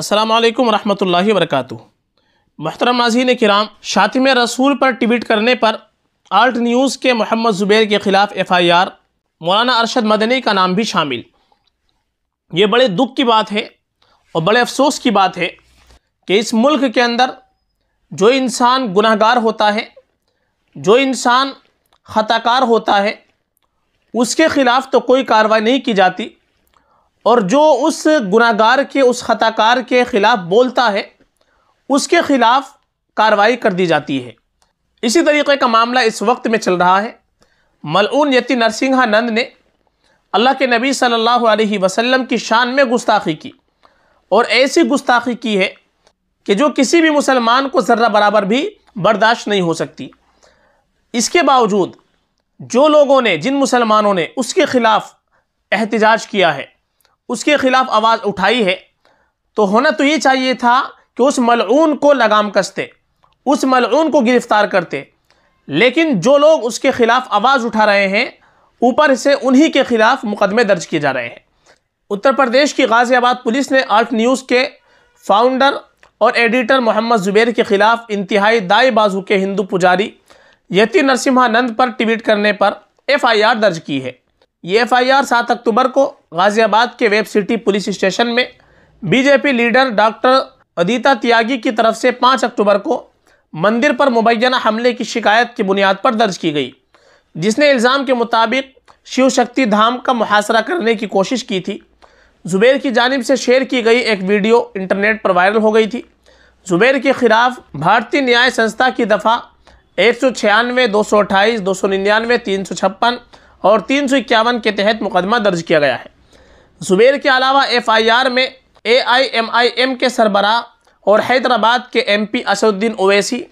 अस्सलाम वालेकुम रहमतुल्लाहि वरकatuह मोहतरम नाजीन किराम शातिम रसूल पर ट्वीट करने पर आल्ट न्यूज़ के मोहम्मद ज़ुबैर के ख़िलाफ़ एफ़ आई आर मौलाना अरशद मदनी का नाम भी शामिल ये बड़े दुख की बात है और बड़े अफसोस की बात है कि इस मुल्क के अंदर जो इंसान गुनाहगार होता है जो इंसान ख़ताकार होता है उसके ख़िलाफ़ तो कोई कार्रवाई नहीं की जाती और जो उस गुनागार के उस ख़ताकार के ख़िलाफ़ बोलता है उसके ख़िलाफ़ कार्रवाई कर दी जाती है इसी तरीके का मामला इस वक्त में चल रहा है मलून यति नंद ने अल्लाह के नबी सल्लल्लाहु अलैहि वसल्लम की शान में गुस्ताखी की और ऐसी गुस्ताखी की है कि जो किसी भी मुसलमान को ज़र्रा बराबर भी बर्दाश्त नहीं हो सकती इसके बावजूद जो लोगों ने जिन मुसलमानों ने उसके ख़िलाफ़ एहतजाज किया है उसके खिलाफ आवाज़ उठाई है तो होना तो ये चाहिए था कि उस मलून को लगाम कसते उस मलून को गिरफ्तार करते लेकिन जो लोग उसके खिलाफ आवाज़ उठा रहे हैं ऊपर से उन्हीं के खिलाफ मुकदमे दर्ज किए जा रहे हैं उत्तर प्रदेश की गाज़ियाबाद पुलिस ने आर्ट न्यूज़ के फाउंडर और एडिटर मोहम्मद ज़ुबैर के ख़िलाफ़ इंतहाई दाए बाजू के हिंदू पुजारी यति नरसिम्हानंद पर ट्वीट करने पर आर दर्ज की है ये एफ आई आर सात अक्टूबर को गाज़ियाबाद के वेब सिटी पुलिस स्टेशन में BJP leader doctor Adita Tyagi की तरफ से पाँच अक्टूबर को मंदिर पर मुबैना हमले की शिकायत की बुनियाद पर दर्ज की गई जिसने इल्ज़ाम के मुताबिक शिव शक्ति धाम का मुहासरा करने की कोशिश की थी ज़ुबैर की जानब से शेयर की गई एक वीडियो इंटरनेट पर वायरल हो गई थी ज़ुबैर के ख़िलाफ़ भारतीय न्याय संस्था की दफ़ा एक सौ छियानवे दो सौ अट्ठाईस दो सौ निन्यानवे तीन सौ छप्पन और तीन के तहत मुकदमा दर्ज किया गया है ज़ुबेर के अलावा एफआईआर में एआईएमआईएम के सरबरा और हैदराबाद के एमपी असदुद्दीन ओवैसी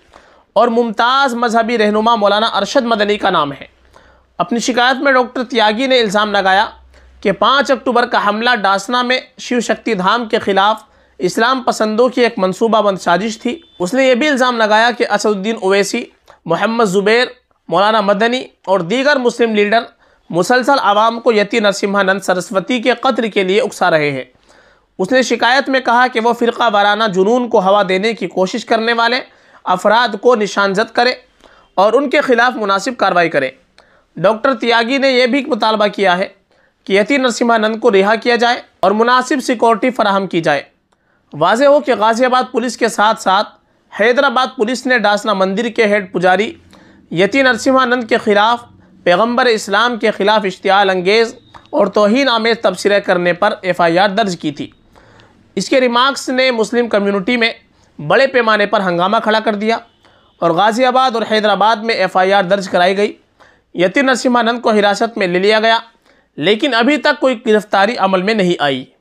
और मुमताज़ मजहबी रहनुमा मौलाना अरशद मदनी का नाम है अपनी शिकायत में डॉक्टर त्यागी ने इल्ज़ाम लगाया कि पाँच अक्टूबर का हमला डासना में शिव शक्ति धाम के ख़िलाफ़ इस्लाम पसंदों की एक मनसूबाबंद साजिश थी उसने यह भी इल्ज़ाम लगाया कि असदुद्दीन ओवैसी मोहम्मद ज़ुबैर मौलाना मदनी और दीगर मुस्लिम लीडर मुसलसल आवाम को यति नरसिम्हानंद सरस्वती के कत्ल के लिए उकसा रहे हैं उसने शिकायत में कहा कि वह फ़िरका वाराना जुनून को हवा देने की कोशिश करने वाले अफराद को निशानजद करें और उनके ख़िलाफ़ मुनासिब कार्रवाई करें डॉक्टर त्यागी ने यह भी मुतालबा किया है कि यति नरसिम्हानंद को रिहा किया जाए और मुनासिब सिक्योरिटी फराहम की जाए वाजह हो कि गाज़ियाबाद पुलिस के साथ साथ हैदराबाद पुलिस ने डासना मंदिर के हेड पुजारी यति नरसिम्हानंद के ख़िलाफ़ पैगम्बर इस्लाम के ख़िलाफ़ इश्तियाल अंगेज़ और तोहन आमेज तबसरे करने पर एफ़ आई आर दर्ज की थी इसके रिमार्क्स ने मुस्लिम कम्यूनिटी में बड़े पैमाने पर हंगामा खड़ा कर दिया और गाज़ियाबाद और हैदराबाद में एफ़ आई आर दर्ज कराई गई यति नरसिम्हानंद को हिरासत में ले लिया गया लेकिन अभी तक कोई गिरफ़्तारी अमल में नहीं आई